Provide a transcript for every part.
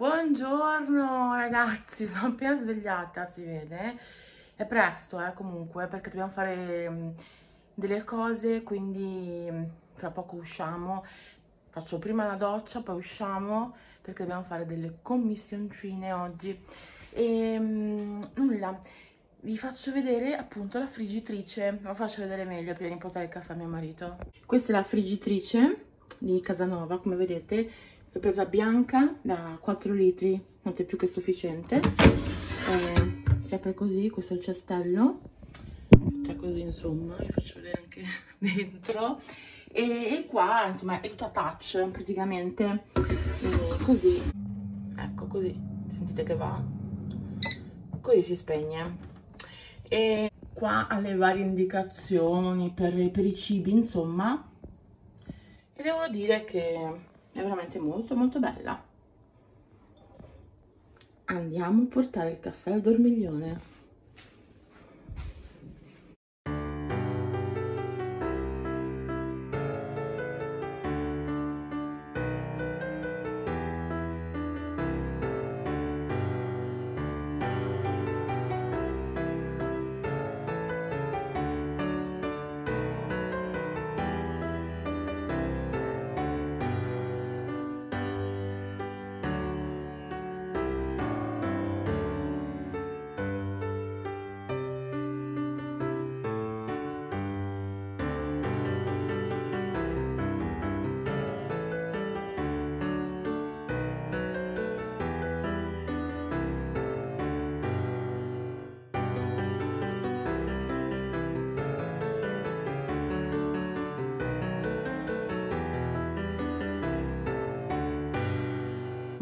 Buongiorno ragazzi, sono appena svegliata, si vede. È presto, eh, comunque, perché dobbiamo fare mm, delle cose, quindi mm, fra poco usciamo. Faccio prima la doccia, poi usciamo, perché dobbiamo fare delle commissioncine oggi. E mm, nulla, vi faccio vedere appunto la friggitrice. Lo faccio vedere meglio prima di portare il caffè a mio marito. Questa è la friggitrice di Casanova, come vedete l'ho presa bianca da 4 litri non è più che sufficiente eh, si apre così questo è il cestello cioè così insomma vi faccio vedere anche dentro e, e, qua insomma è tutta touch praticamente e così ecco così sentite che va così si spegne e qua ha le varie indicazioni per, per i cibi insomma e devo dire che è veramente molto molto bella andiamo a portare il caffè al dormiglione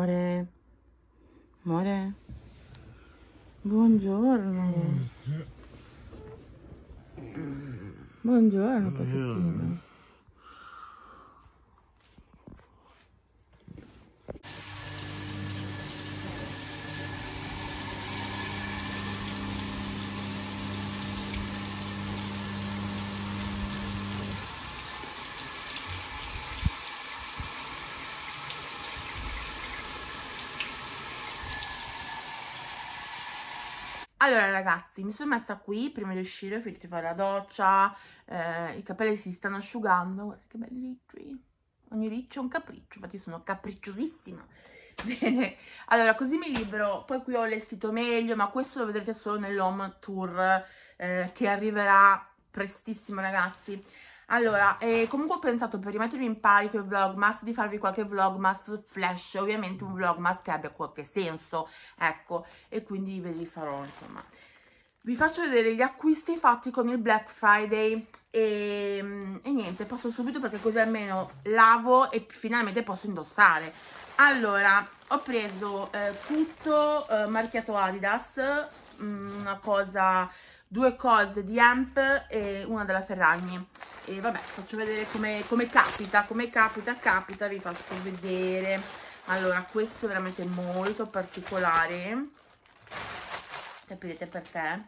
amore. Amore. Buongiorno. Mm-hmm. Buongiorno, Buongiorno. Allora ragazzi, mi sono messa qui prima di uscire, ho finito di fare la doccia, eh, i capelli si stanno asciugando, guarda che belli ricci, ogni riccio è un capriccio, infatti sono capricciosissima. Bene, allora così mi libero, poi qui ho l'estito meglio, ma questo lo vedrete solo nell'home tour eh, che arriverà prestissimo ragazzi. Allora, eh, comunque ho pensato per rimettervi in pari con i vlogmas di farvi qualche vlogmas flash, ovviamente un vlogmas che abbia qualche senso, ecco, e quindi ve li farò insomma. Vi faccio vedere gli acquisti fatti con il Black Friday e, ehm, e niente, passo subito perché così almeno lavo e finalmente posso indossare. Allora, ho preso eh, tutto eh, marchiato Adidas, mm, una cosa, due cose di Amp e una della Ferragni e vabbè faccio vedere come, come capita come capita capita vi faccio vedere allora questo è veramente molto particolare capirete perché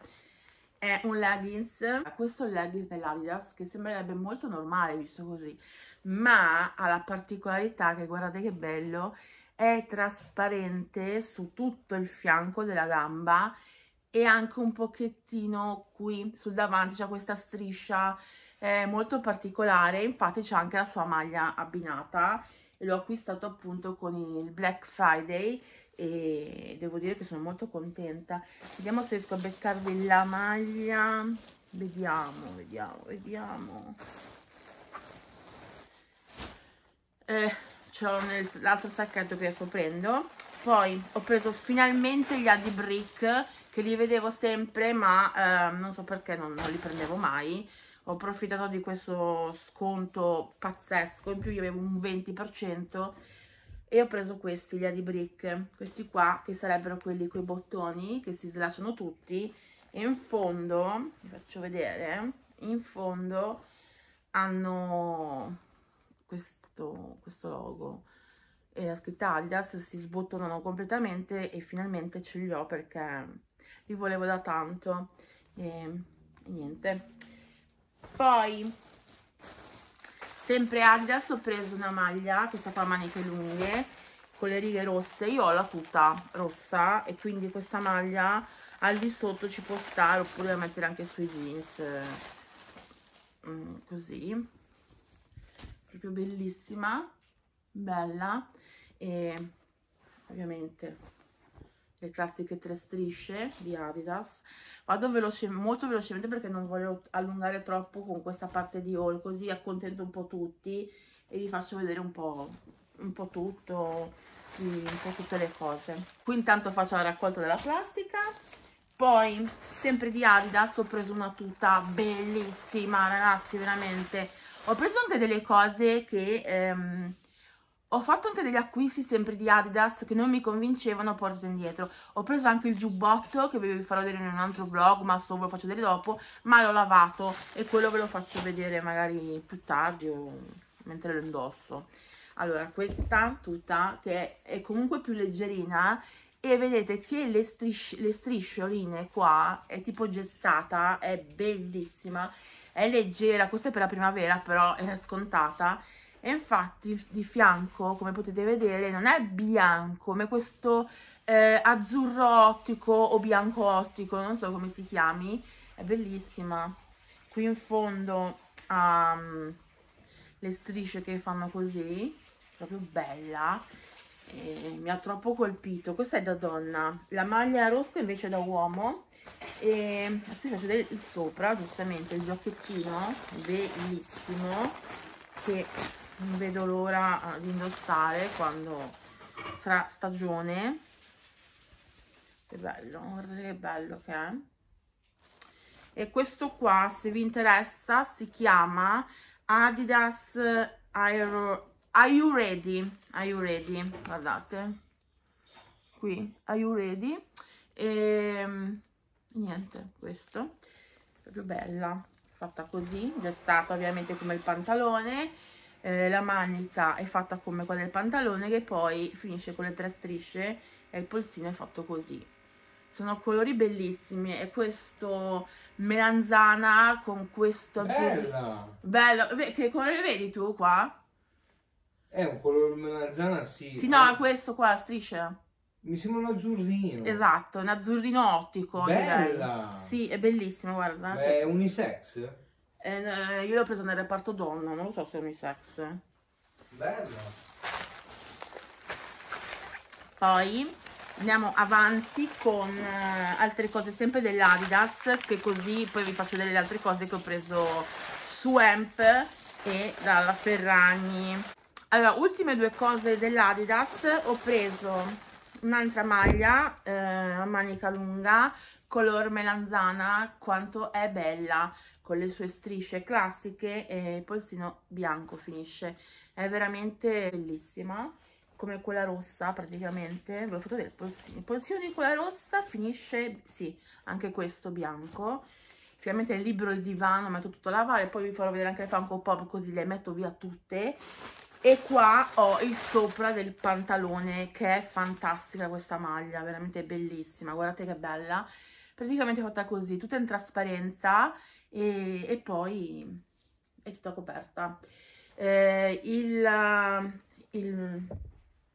è un leggings questo è il leggings dell'Adidas che sembrerebbe molto normale visto così ma ha la particolarità che guardate che bello è trasparente su tutto il fianco della gamba e anche un pochettino qui sul davanti c'è questa striscia eh, molto particolare, infatti c'è anche la sua maglia abbinata e l'ho acquistato appunto con il Black Friday e devo dire che sono molto contenta. Vediamo se riesco a beccarvi la maglia, vediamo, vediamo, vediamo. Eh, c'ho l'altro sacchetto che adesso prendo. Poi ho preso finalmente gli Adi Brick che li vedevo sempre ma eh, non so perché non, non li prendevo mai ho approfittato di questo sconto pazzesco, in più io avevo un 20% e ho preso questi, gli Adibrick, questi qua che sarebbero quelli con i bottoni che si slacciano tutti e in fondo, vi faccio vedere, in fondo hanno questo, questo logo e la scritta Adidas si sbottonano completamente e finalmente ce li ho perché li volevo da tanto e niente poi sempre Adidas ho preso una maglia questa a maniche lunghe con le righe rosse io ho la tuta rossa e quindi questa maglia al di sotto ci può stare oppure la mettere anche sui jeans eh, mm, così proprio bellissima bella e ovviamente le classiche tre strisce di Adidas vado veloce, molto velocemente perché non voglio allungare troppo con questa parte di haul così accontento un po' tutti e vi faccio vedere un po', un po tutto un po' tutte le cose qui intanto faccio la raccolta della plastica poi sempre di Adidas ho preso una tuta bellissima ragazzi veramente ho preso anche delle cose che ehm, ho fatto anche degli acquisti sempre di Adidas che non mi convincevano, porto indietro. Ho preso anche il giubbotto che vi farò vedere in un altro vlog, ma so ve lo faccio vedere dopo, ma l'ho lavato e quello ve lo faccio vedere magari più tardi o mentre lo indosso. Allora, questa tuta che è comunque più leggerina e vedete che le, strisci le striscioline qua è tipo gessata, è bellissima, è leggera, questa è per la primavera però era scontata e infatti di fianco, come potete vedere, non è bianco, ma è questo eh, azzurro ottico o bianco ottico, non so come si chiami. È bellissima. Qui in fondo ha um, le strisce che fanno così, proprio bella. E mi ha troppo colpito. Questa è da donna. La maglia rossa invece è da uomo e adesso vi faccio vedere il sopra giustamente il giocchettino bellissimo che non vedo l'ora eh, di indossare quando sarà stagione che bello guardate che bello che è e questo qua se vi interessa si chiama Adidas Aero Are you ready? Are you ready? Guardate qui, are you ready? E ehm, niente, questo proprio bella, fatta così, gestata ovviamente come il pantalone eh, la manica è fatta come quella del pantalone che poi finisce con le tre strisce e il polsino è fatto così sono colori bellissimi e questo melanzana con questo Bella! bello che colore vedi tu qua? è un colore melanzana sì sì no è ah. questo qua strisce mi sembra un azzurrino esatto un azzurrino ottico bella direi. sì è bellissimo guarda Beh, è unisex eh, eh, io l'ho presa nel reparto donna, non lo so se è unisex. Bella. Poi andiamo avanti con eh, altre cose sempre dell'Adidas, che così poi vi faccio delle altre cose che ho preso su Amp e dalla Ferragni. Allora, ultime due cose dell'Adidas, ho preso un'altra maglia eh, a manica lunga color melanzana quanto è bella con le sue strisce classiche e il polsino bianco finisce. È veramente bellissima, come quella rossa praticamente, ve l'ho fatto vedere il polsino. Il polsino di quella rossa finisce, sì, anche questo bianco. Finalmente il libro il divano metto tutto a lavare, poi vi farò vedere anche le Funko Pop così le metto via tutte. E qua ho il sopra del pantalone che è fantastica questa maglia, veramente bellissima, guardate che bella praticamente fatta così, tutta in trasparenza e, e poi è tutta coperta. Eh, il, il,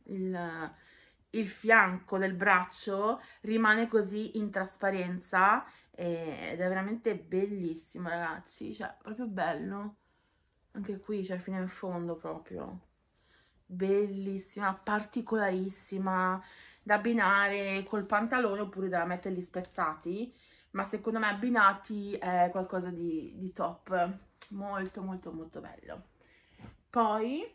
il, il, fianco del braccio rimane così in trasparenza eh, ed è veramente bellissimo ragazzi, cioè proprio bello. Anche qui, cioè fino in fondo proprio. Bellissima, particolarissima, da abbinare col pantalone oppure da metterli spezzati ma secondo me abbinati è qualcosa di, di top, molto molto molto bello. Poi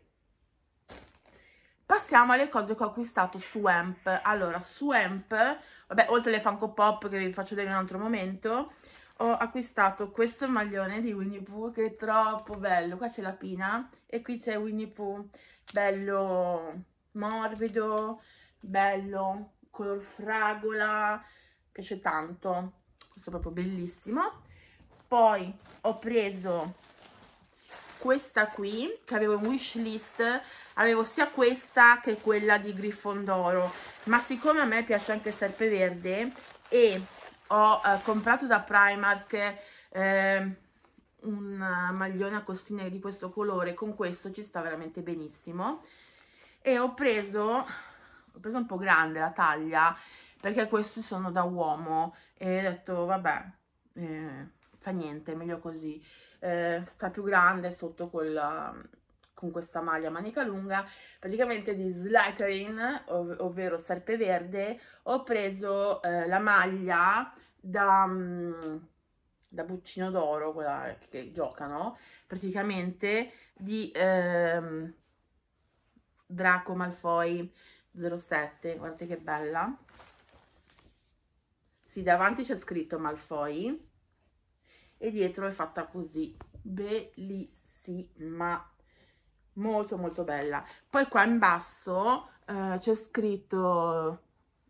passiamo alle cose che ho acquistato su Amp. Allora, su Amp, vabbè, oltre alle Funko Pop che vi faccio vedere in un altro momento, ho acquistato questo maglione di Winnie Pooh che è troppo bello. Qua c'è la pina e qui c'è Winnie Pooh, bello morbido, bello color fragola, piace tanto questo è proprio bellissimo poi ho preso questa qui che avevo in wish list avevo sia questa che quella di Grifondoro ma siccome a me piace anche il serpeverde e ho eh, comprato da Primark ehm, eh, una maglione a costine di questo colore con questo ci sta veramente benissimo e ho preso ho preso un po' grande la taglia perché questi sono da uomo e ho detto vabbè eh, fa niente meglio così eh, sta più grande sotto quella con questa maglia manica lunga praticamente di Slytherin ov ovvero serpeverde ho preso eh, la maglia da, mm, da Buccino d'Oro quella che giocano praticamente di ehm, Draco Malfoy 07 guardate che bella sì davanti c'è scritto Malfoy e dietro è fatta così bellissima molto molto bella poi qua in basso eh, c'è scritto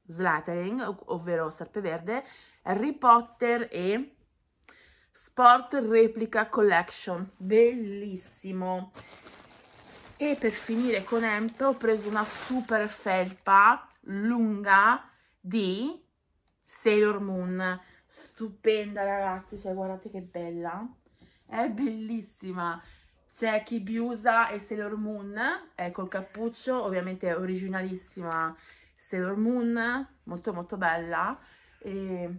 Slattering, ov ovvero Serpeverde, Harry Potter e Sport Replica Collection, bellissimo. E per finire con Empe ho preso una super felpa lunga di Sailor Moon, stupenda ragazzi, cioè guardate che bella, è bellissima, c'è Kibiusa e Sailor Moon, è eh, col cappuccio, ovviamente originalissima Sailor Moon, molto molto bella, e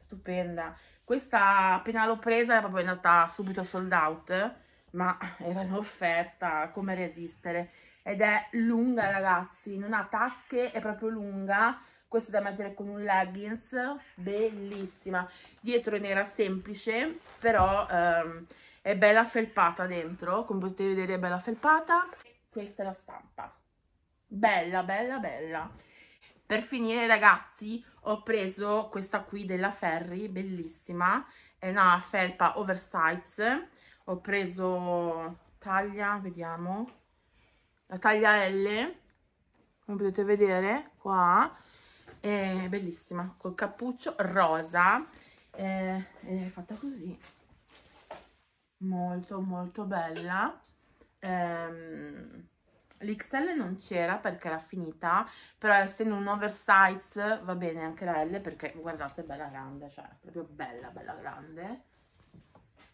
stupenda, questa appena l'ho presa è proprio andata subito sold out, ma era un'offerta, come resistere, ed è lunga ragazzi, non ha tasche, è proprio lunga, questa da mettere con un leggings bellissima dietro in nera semplice però ehm, è bella felpata dentro come potete vedere è bella felpata questa è la stampa bella bella bella per finire ragazzi ho preso questa qui della Ferri bellissima è una felpa oversize ho preso taglia vediamo la taglia L come potete vedere qua è bellissima col cappuccio rosa è, è fatta così molto molto bella ehm, l'XL non c'era perché era finita però essendo un oversize va bene anche la L perché guardate è bella grande cioè proprio bella bella grande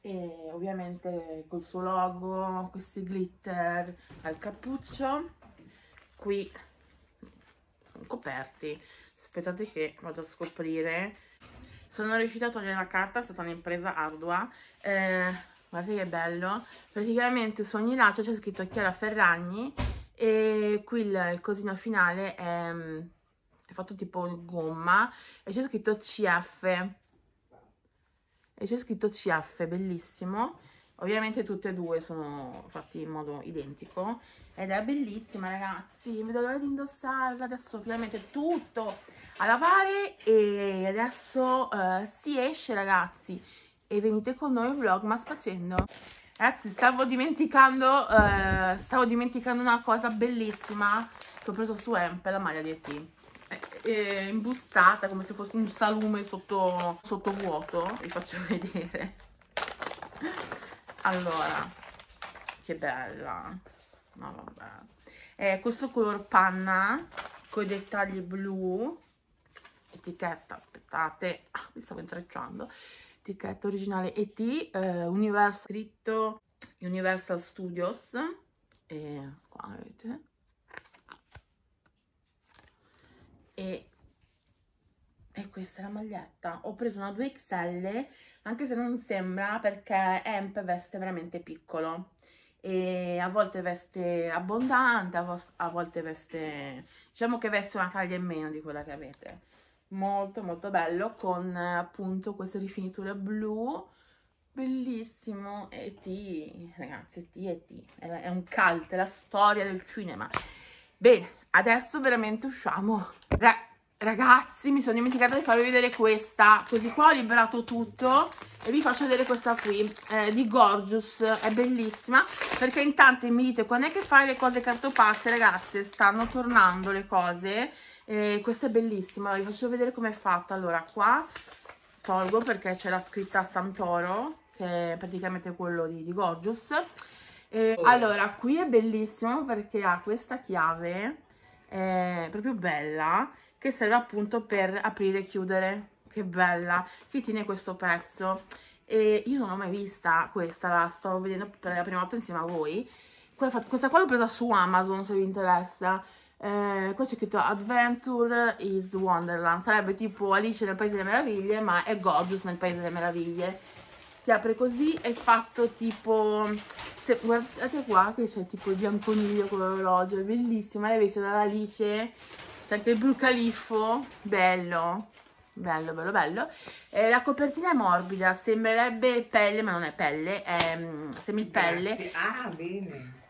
e ovviamente col suo logo questi glitter al cappuccio qui coperti aspettate che vado a scoprire sono riuscita a togliere la carta, è stata un'impresa ardua eh, guardate che bello praticamente su ogni laccio c'è scritto Chiara Ferragni e qui il, il cosino finale è, mm, è fatto tipo in gomma e c'è scritto CF e c'è scritto CF, bellissimo ovviamente tutte e due sono fatti in modo identico ed è bellissima ragazzi vedo l'ora di indossarla adesso finalmente tutto a lavare e adesso uh, si esce ragazzi e venite con noi vlogmas facendo ragazzi stavo dimenticando uh, stavo dimenticando una cosa bellissima che ho preso su Emp la maglia di E.T eh, imbustata come se fosse un salume sotto, sotto vuoto vi faccio vedere allora che bella no vabbè È eh, questo color panna con i dettagli blu etichetta aspettate ah, mi stavo intrecciando etichetta originale ET eh, Universal scritto Universal Studios e qua vedete e e questa è la maglietta. Ho preso una 2XL, anche se non sembra, perché Amp veste veramente piccolo. E a volte veste abbondante, a, volte veste... Diciamo che veste una taglia in meno di quella che avete. Molto molto bello, con appunto queste rifiniture blu. Bellissimo. E ti, ragazzi, e E.T. È un cult, è la storia del cinema. Bene, adesso veramente usciamo... Ra Ragazzi, mi sono dimenticata di farvi vedere questa, così qua ho liberato tutto e vi faccio vedere questa qui, eh, di Gorgeous, è bellissima, perché intanto mi dite quando è che fai le cose cartopaste, ragazze, stanno tornando le cose, eh, questa è bellissima, vi faccio vedere com'è fatta, allora qua tolgo perché c'è la scritta Santoro, che è praticamente quello di, di Gorgeous, eh, oh. allora qui è bellissimo perché ha questa chiave, È proprio bella, che serve appunto per aprire e chiudere che bella che tiene questo pezzo e io non l'ho mai vista questa la sto vedendo per la prima volta insieme a voi questa qua l'ho presa su Amazon se vi interessa eh, qua c'è scritto Adventure is Wonderland sarebbe tipo Alice nel Paese delle Meraviglie ma è Gorgeous nel Paese delle Meraviglie si apre così è fatto tipo se, guardate qua che c'è tipo il bianconiglio con l'orologio è bellissima l'hai vista da Alice c'è anche il blu califfo, bello, bello, bello, bello. Eh, la copertina è morbida, sembrerebbe pelle, ma non è pelle, è mm, semipelle. Ah, bene.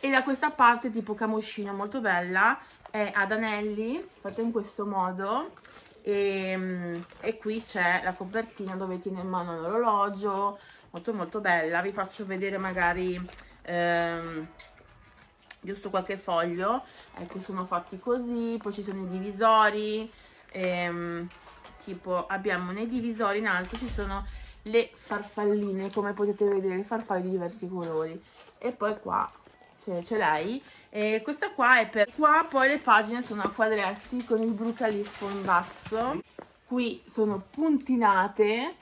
E da questa parte tipo camoscino, molto bella, è ad anelli, fatta in questo modo. E, mm, e qui c'è la copertina dove tiene in mano l'orologio, molto molto bella. Vi faccio vedere magari... Ehm, giusto qualche foglio ecco sono fatti così poi ci sono i divisori ehm, tipo abbiamo nei divisori in alto ci sono le farfalline come potete vedere farfalle di diversi colori e poi qua cioè, ce l'hai e questa qua è per qua poi le pagine sono a quadretti con il brucaliffo in basso qui sono puntinate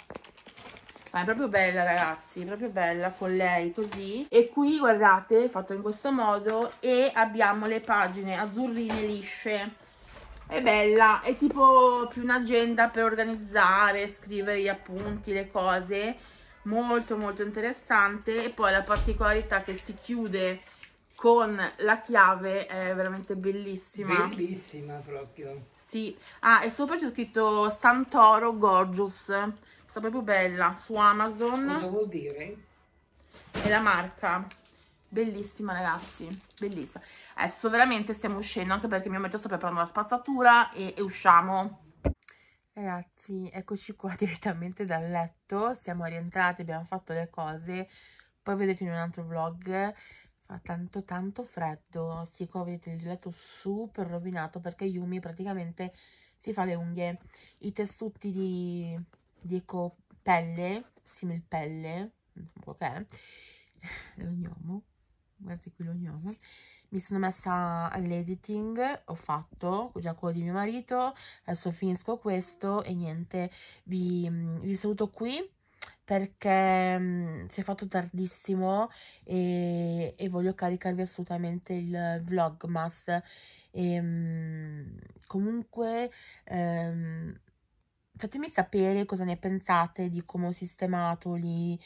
ma è proprio bella ragazzi, proprio bella con lei così. E qui guardate, fatto in questo modo e abbiamo le pagine azzurrine lisce è bella, è tipo più un'agenda per organizzare, scrivere gli appunti, le cose, molto molto interessante e poi la particolarità che si chiude con la chiave è veramente bellissima. Bellissima proprio. Sì, ah e sopra c'è scritto Santoro Gorgeous, sta proprio bella su Amazon. Cosa vuol dire? È la marca. Bellissima ragazzi, bellissima. Adesso veramente stiamo uscendo anche perché mio marito sta preparando la spazzatura e, e usciamo. Ragazzi, eccoci qua direttamente dal letto, siamo rientrati, abbiamo fatto le cose, poi vedete in un altro vlog, fa tanto tanto freddo, sì qua vedete il letto super rovinato perché Yumi praticamente si fa le unghie, i tessuti di di ecopelle, similpelle, ok, l'ognomo, guardate qui l'ognomo, mi sono messa all'editing, ho fatto già quello di mio marito, adesso finisco questo e niente, vi, vi saluto qui perché um, si è fatto tardissimo e, e, voglio caricarvi assolutamente il vlogmas e um, comunque um, fatemi sapere cosa ne pensate di come ho sistemato lì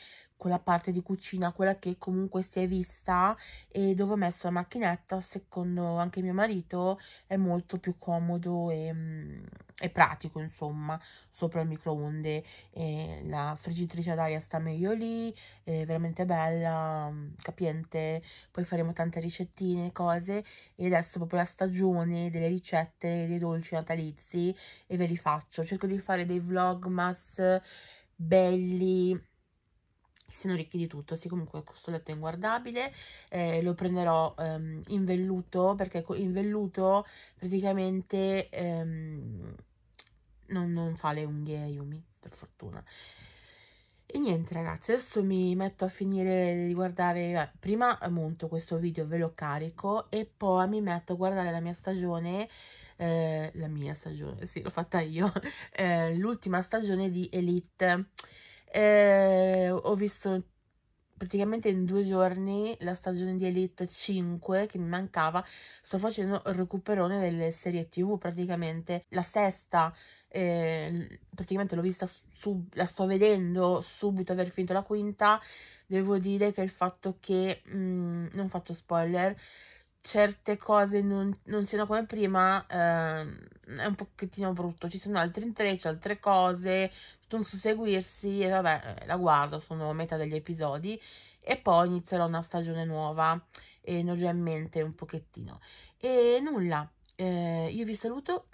quella parte di cucina, quella che comunque si è vista e dove ho messo la macchinetta, secondo anche mio marito, è molto più comodo e, mm, e pratico, insomma, sopra il microonde. E la friggitrice ad aria sta meglio lì, è veramente bella, mm, capiente, poi faremo tante ricettine, cose, e adesso proprio la stagione delle ricette, dei dolci natalizi, e ve li faccio. Cerco di fare dei vlogmas belli siano ricchi di tutto. Sì, comunque il costoletto è inguardabile. Eh, lo prenderò ehm, in velluto perché in velluto praticamente ehm, non, non, fa le unghie Yumi, per fortuna. E niente ragazzi, adesso mi metto a finire di guardare, eh, prima monto questo video, ve lo carico e poi mi metto a guardare la mia stagione, eh, la mia stagione, sì l'ho fatta io, eh, l'ultima stagione di Elite eh, ho visto praticamente in due giorni la stagione di Elite 5 che mi mancava, sto facendo il recuperone delle serie tv praticamente, la sesta eh, praticamente l'ho vista, su, la sto vedendo subito aver finito la quinta, devo dire che il fatto che, mh, mm, non faccio spoiler, certe cose non, non siano come prima ehm, è un pochettino brutto. Ci sono altri intrecci, altre cose, tutto un susseguirsi e vabbè, eh, la guardo, sono a metà degli episodi e poi inizierò una stagione nuova e ne ho già in mente un pochettino. E nulla, eh, io vi saluto,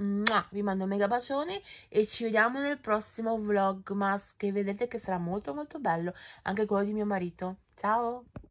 vi mando un mega bacione e ci vediamo nel prossimo vlogmas che vedrete che sarà molto molto bello, anche quello di mio marito. Ciao!